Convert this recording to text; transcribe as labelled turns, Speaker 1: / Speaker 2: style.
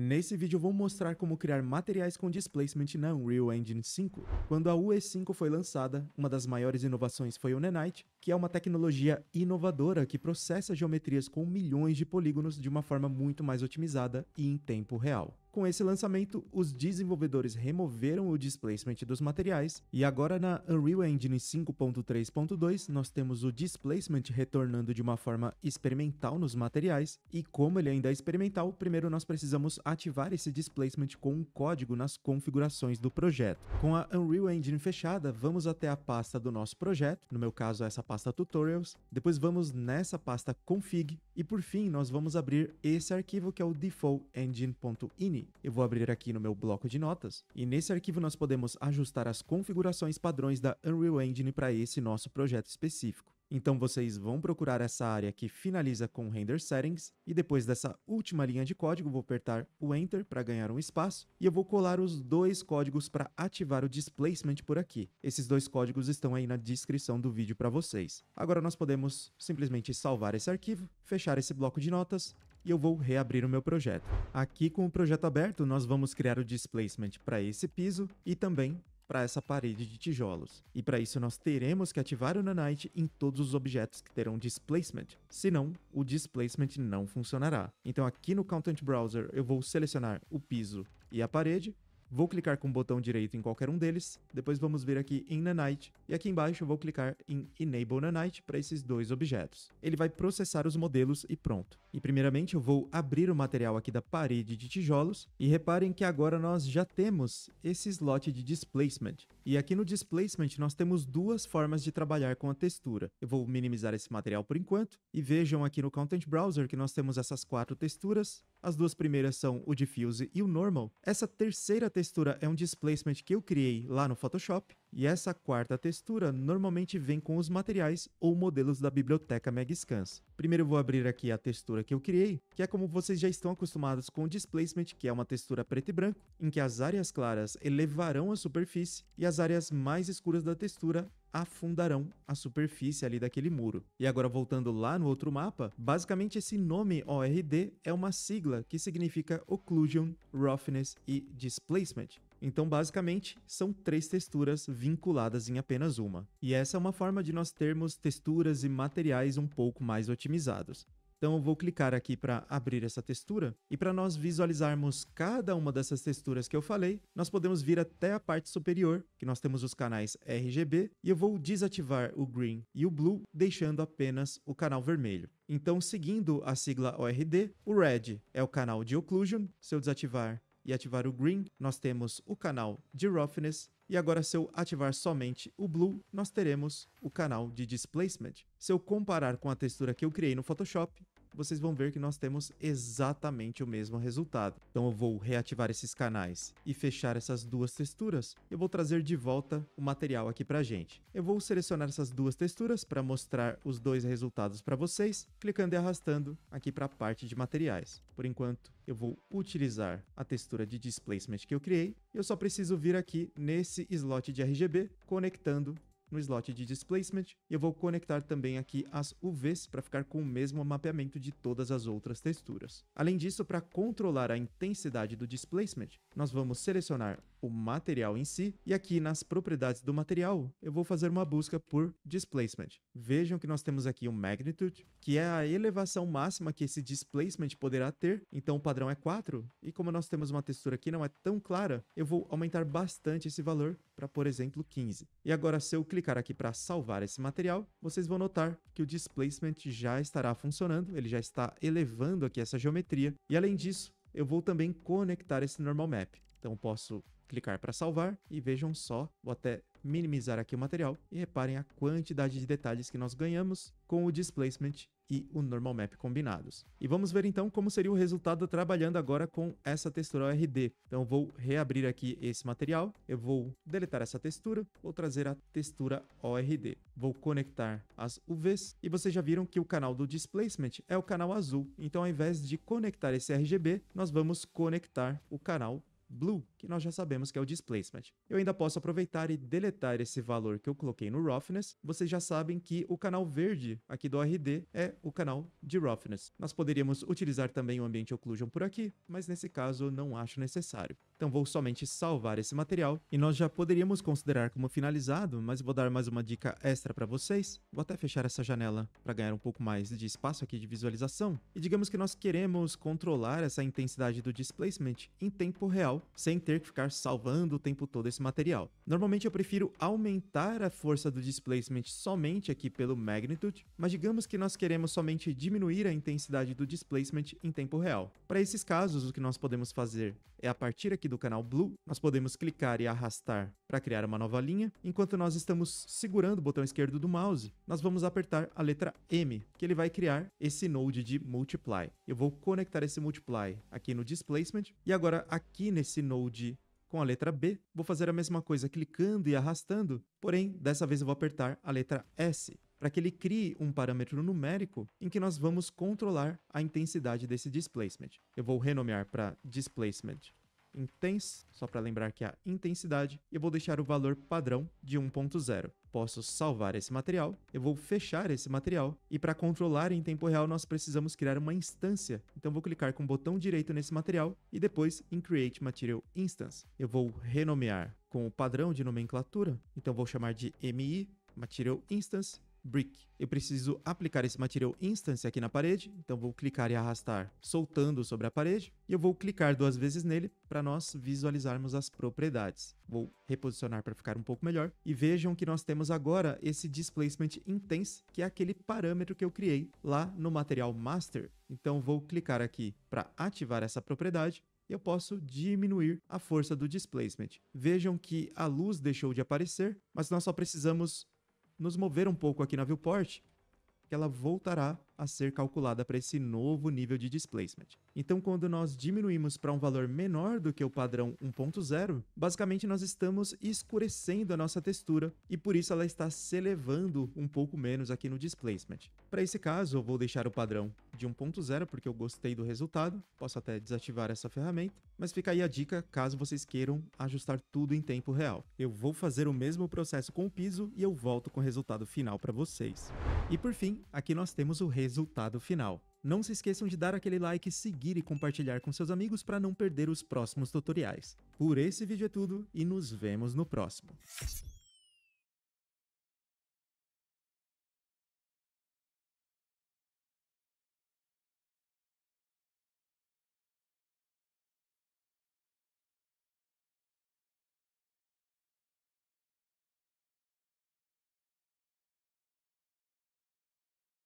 Speaker 1: Nesse vídeo vou mostrar como criar materiais com displacement na Unreal Engine 5. Quando a UE5 foi lançada, uma das maiores inovações foi o Nenite, que é uma tecnologia inovadora que processa geometrias com milhões de polígonos de uma forma muito mais otimizada e em tempo real. Com esse lançamento, os desenvolvedores removeram o displacement dos materiais e agora na Unreal Engine 5.3.2 nós temos o displacement retornando de uma forma experimental nos materiais e como ele ainda é experimental, primeiro nós precisamos ativar esse displacement com um código nas configurações do projeto. Com a Unreal Engine fechada, vamos até a pasta do nosso projeto, no meu caso essa pasta pasta tutorials, depois vamos nessa pasta config e por fim nós vamos abrir esse arquivo que é o default-engine.ini. Eu vou abrir aqui no meu bloco de notas e nesse arquivo nós podemos ajustar as configurações padrões da Unreal Engine para esse nosso projeto específico. Então vocês vão procurar essa área que finaliza com Render Settings e depois dessa última linha de código vou apertar o Enter para ganhar um espaço e eu vou colar os dois códigos para ativar o Displacement por aqui. Esses dois códigos estão aí na descrição do vídeo para vocês. Agora nós podemos simplesmente salvar esse arquivo, fechar esse bloco de notas e eu vou reabrir o meu projeto. Aqui com o projeto aberto, nós vamos criar o displacement para esse piso e também para essa parede de tijolos. E para isso nós teremos que ativar o Nanite em todos os objetos que terão Displacement, senão o Displacement não funcionará. Então aqui no Content Browser eu vou selecionar o piso e a parede, Vou clicar com o botão direito em qualquer um deles, depois vamos vir aqui em Nanite, e aqui embaixo eu vou clicar em Enable Nanite para esses dois objetos. Ele vai processar os modelos e pronto. E primeiramente eu vou abrir o material aqui da parede de tijolos, e reparem que agora nós já temos esse slot de Displacement. E aqui no Displacement nós temos duas formas de trabalhar com a textura. Eu vou minimizar esse material por enquanto, e vejam aqui no Content Browser que nós temos essas quatro texturas, as duas primeiras são o Diffuse e o Normal. Essa terceira textura é um displacement que eu criei lá no Photoshop. E essa quarta textura normalmente vem com os materiais ou modelos da biblioteca Megascans. Primeiro vou abrir aqui a textura que eu criei, que é como vocês já estão acostumados com o Displacement, que é uma textura preto e branco, em que as áreas claras elevarão a superfície e as áreas mais escuras da textura afundarão a superfície ali daquele muro. E agora voltando lá no outro mapa, basicamente esse nome ORD é uma sigla que significa Occlusion, Roughness e Displacement. Então, basicamente, são três texturas vinculadas em apenas uma. E essa é uma forma de nós termos texturas e materiais um pouco mais otimizados. Então eu vou clicar aqui para abrir essa textura e para nós visualizarmos cada uma dessas texturas que eu falei, nós podemos vir até a parte superior, que nós temos os canais RGB, e eu vou desativar o green e o blue, deixando apenas o canal vermelho. Então, seguindo a sigla ORD, o red é o canal de occlusion, se eu desativar e ativar o green, nós temos o canal de roughness e agora, se eu ativar somente o Blue, nós teremos o canal de Displacement. Se eu comparar com a textura que eu criei no Photoshop, vocês vão ver que nós temos exatamente o mesmo resultado. Então eu vou reativar esses canais e fechar essas duas texturas. Eu vou trazer de volta o material aqui para gente. Eu vou selecionar essas duas texturas para mostrar os dois resultados para vocês, clicando e arrastando aqui para a parte de materiais. Por enquanto, eu vou utilizar a textura de displacement que eu criei. Eu só preciso vir aqui nesse slot de RGB, conectando no slot de Displacement e eu vou conectar também aqui as UVs para ficar com o mesmo mapeamento de todas as outras texturas. Além disso, para controlar a intensidade do Displacement, nós vamos selecionar o material em si, e aqui nas propriedades do material, eu vou fazer uma busca por Displacement. Vejam que nós temos aqui o Magnitude, que é a elevação máxima que esse Displacement poderá ter, então o padrão é 4, e como nós temos uma textura que não é tão clara, eu vou aumentar bastante esse valor para, por exemplo, 15. E agora se eu clicar clicar aqui para salvar esse material, vocês vão notar que o Displacement já estará funcionando, ele já está elevando aqui essa geometria. E além disso, eu vou também conectar esse Normal Map. Então posso clicar para salvar e vejam só, vou até minimizar aqui o material e reparem a quantidade de detalhes que nós ganhamos com o displacement e o normal map combinados. E vamos ver então como seria o resultado trabalhando agora com essa textura RD. Então vou reabrir aqui esse material, eu vou deletar essa textura, vou trazer a textura ORD. Vou conectar as UVs e vocês já viram que o canal do displacement é o canal azul. Então ao invés de conectar esse RGB, nós vamos conectar o canal blue, que nós já sabemos que é o displacement. Eu ainda posso aproveitar e deletar esse valor que eu coloquei no roughness. Vocês já sabem que o canal verde aqui do RD é o canal de roughness. Nós poderíamos utilizar também o ambiente occlusion por aqui, mas nesse caso não acho necessário. Então vou somente salvar esse material e nós já poderíamos considerar como finalizado, mas vou dar mais uma dica extra para vocês. Vou até fechar essa janela para ganhar um pouco mais de espaço aqui de visualização. E digamos que nós queremos controlar essa intensidade do displacement em tempo real sem ter que ficar salvando o tempo todo esse material. Normalmente eu prefiro aumentar a força do displacement somente aqui pelo magnitude, mas digamos que nós queremos somente diminuir a intensidade do displacement em tempo real. Para esses casos, o que nós podemos fazer é a partir aqui do canal blue, nós podemos clicar e arrastar para criar uma nova linha. Enquanto nós estamos segurando o botão esquerdo do mouse, nós vamos apertar a letra M, que ele vai criar esse node de multiply. Eu vou conectar esse multiply aqui no displacement e agora aqui nesse esse node com a letra B, vou fazer a mesma coisa clicando e arrastando, porém, dessa vez eu vou apertar a letra S, para que ele crie um parâmetro numérico em que nós vamos controlar a intensidade desse displacement. Eu vou renomear para displacement intense, só para lembrar que é a intensidade, e eu vou deixar o valor padrão de 1.0. Posso salvar esse material, eu vou fechar esse material, e para controlar em tempo real nós precisamos criar uma instância. Então vou clicar com o botão direito nesse material e depois em Create Material Instance. Eu vou renomear com o padrão de nomenclatura, então vou chamar de MI Material Instance brick. Eu preciso aplicar esse material instance aqui na parede, então vou clicar e arrastar soltando sobre a parede, e eu vou clicar duas vezes nele para nós visualizarmos as propriedades. Vou reposicionar para ficar um pouco melhor, e vejam que nós temos agora esse displacement intense, que é aquele parâmetro que eu criei lá no material master. Então vou clicar aqui para ativar essa propriedade, e eu posso diminuir a força do displacement. Vejam que a luz deixou de aparecer, mas nós só precisamos nos mover um pouco aqui na viewport, que ela voltará a ser calculada para esse novo nível de displacement. Então, quando nós diminuímos para um valor menor do que o padrão 1.0, basicamente nós estamos escurecendo a nossa textura e por isso ela está se elevando um pouco menos aqui no displacement. Para esse caso, eu vou deixar o padrão de 1.0 porque eu gostei do resultado, posso até desativar essa ferramenta, mas fica aí a dica caso vocês queiram ajustar tudo em tempo real. Eu vou fazer o mesmo processo com o piso e eu volto com o resultado final para vocês. E por fim, aqui nós temos o resultado final. Não se esqueçam de dar aquele like, seguir e compartilhar com seus amigos para não perder os próximos tutoriais. Por esse vídeo é tudo e nos vemos no próximo.